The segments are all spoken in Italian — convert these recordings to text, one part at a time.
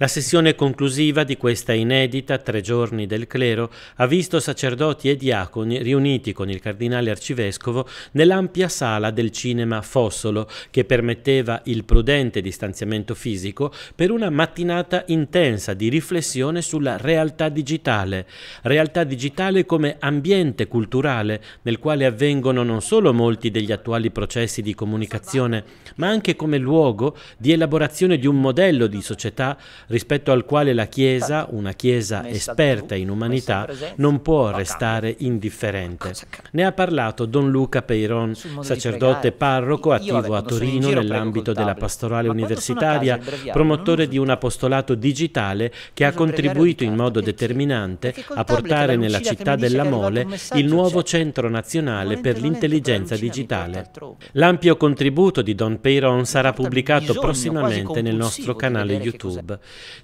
La sessione conclusiva di questa inedita Tre giorni del clero ha visto sacerdoti e diaconi riuniti con il cardinale arcivescovo nell'ampia sala del cinema Fossolo che permetteva il prudente distanziamento fisico per una mattinata intensa di riflessione sulla realtà digitale, realtà digitale come ambiente culturale nel quale avvengono non solo molti degli attuali processi di comunicazione, ma anche come luogo di elaborazione di un modello di società rispetto al quale la Chiesa, una Chiesa esperta in umanità, non può restare indifferente. Ne ha parlato Don Luca Peiron, sacerdote parroco attivo a Torino nell'ambito della pastorale universitaria, promotore di un apostolato digitale che ha contribuito in modo determinante a portare nella città della Mole il nuovo cioè, centro nazionale per l'intelligenza digitale. L'ampio contributo di Don Peiron sarà pubblicato prossimamente nel nostro canale YouTube.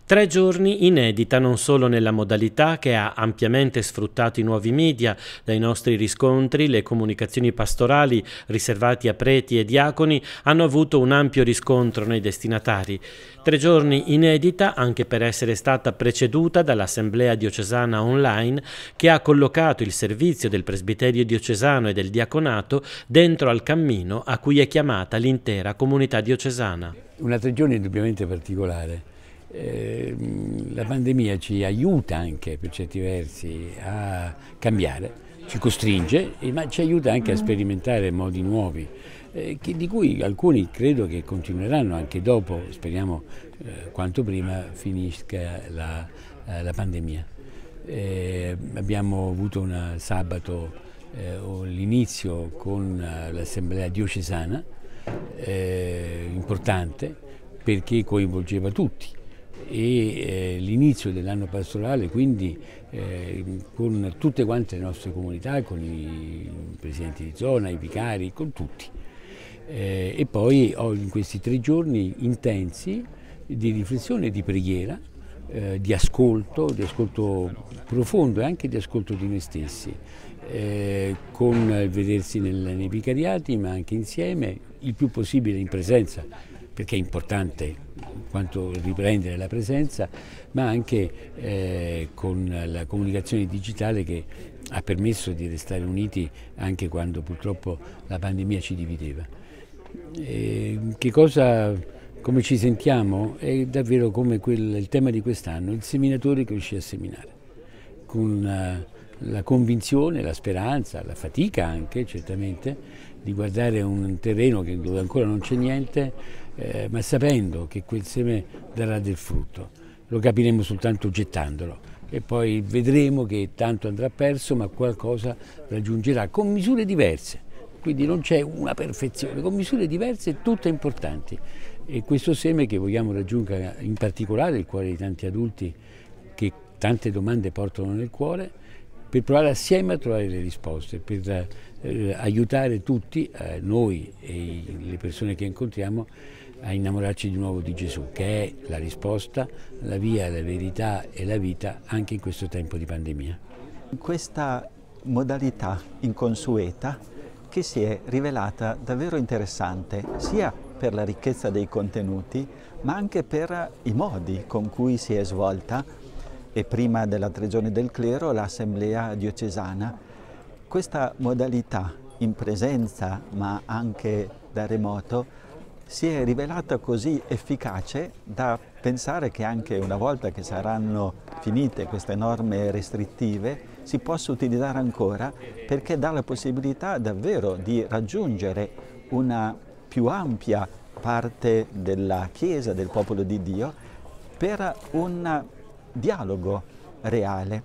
Tre giorni inedita non solo nella modalità che ha ampiamente sfruttato i nuovi media, dai nostri riscontri le comunicazioni pastorali riservati a preti e diaconi hanno avuto un ampio riscontro nei destinatari. Tre giorni inedita anche per essere stata preceduta dall'Assemblea diocesana online che ha collocato il servizio del presbiterio diocesano e del diaconato dentro al cammino a cui è chiamata l'intera comunità diocesana. Una tre giorni indubbiamente particolare Ehm, la pandemia ci aiuta anche per certi versi a cambiare, ci costringe, ma ci aiuta anche a mm. sperimentare modi nuovi, eh, che, di cui alcuni credo che continueranno anche dopo, speriamo eh, quanto prima finisca la, eh, la pandemia. Ehm, abbiamo avuto un sabato eh, l'inizio con eh, l'assemblea diocesana importante perché coinvolgeva tutti e eh, l'inizio dell'anno pastorale quindi eh, con tutte quante le nostre comunità, con i presidenti di zona, i vicari, con tutti. Eh, e poi ho in questi tre giorni intensi di riflessione di preghiera, eh, di ascolto, di ascolto profondo e anche di ascolto di noi stessi, eh, con vedersi nel, nei vicariati ma anche insieme, il più possibile in presenza perché è importante quanto riprendere la presenza, ma anche eh, con la comunicazione digitale che ha permesso di restare uniti anche quando purtroppo la pandemia ci divideva. E che cosa, come ci sentiamo? È davvero come quel, il tema di quest'anno, il seminatore che riuscì a seminare, con una eh, la convinzione, la speranza, la fatica anche certamente di guardare un terreno dove ancora non c'è niente, eh, ma sapendo che quel seme darà del frutto. Lo capiremo soltanto gettandolo e poi vedremo che tanto andrà perso, ma qualcosa raggiungerà con misure diverse. Quindi non c'è una perfezione, con misure diverse tutte importanti. E questo seme che vogliamo raggiungere in particolare il cuore di tanti adulti che tante domande portano nel cuore, per provare assieme a trovare le risposte, per eh, aiutare tutti, eh, noi e le persone che incontriamo, a innamorarci di nuovo di Gesù, che è la risposta, la via, la verità e la vita anche in questo tempo di pandemia. Questa modalità inconsueta che si è rivelata davvero interessante sia per la ricchezza dei contenuti ma anche per i modi con cui si è svolta e prima della Tregione del clero l'assemblea diocesana. Questa modalità in presenza ma anche da remoto si è rivelata così efficace da pensare che anche una volta che saranno finite queste norme restrittive si possa utilizzare ancora perché dà la possibilità davvero di raggiungere una più ampia parte della Chiesa, del popolo di Dio, per una dialogo reale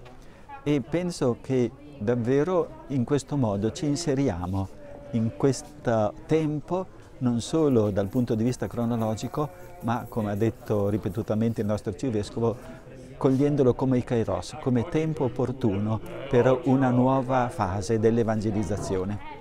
e penso che davvero in questo modo ci inseriamo in questo tempo non solo dal punto di vista cronologico ma come ha detto ripetutamente il nostro arcivescovo cogliendolo come kairos, come tempo opportuno per una nuova fase dell'evangelizzazione.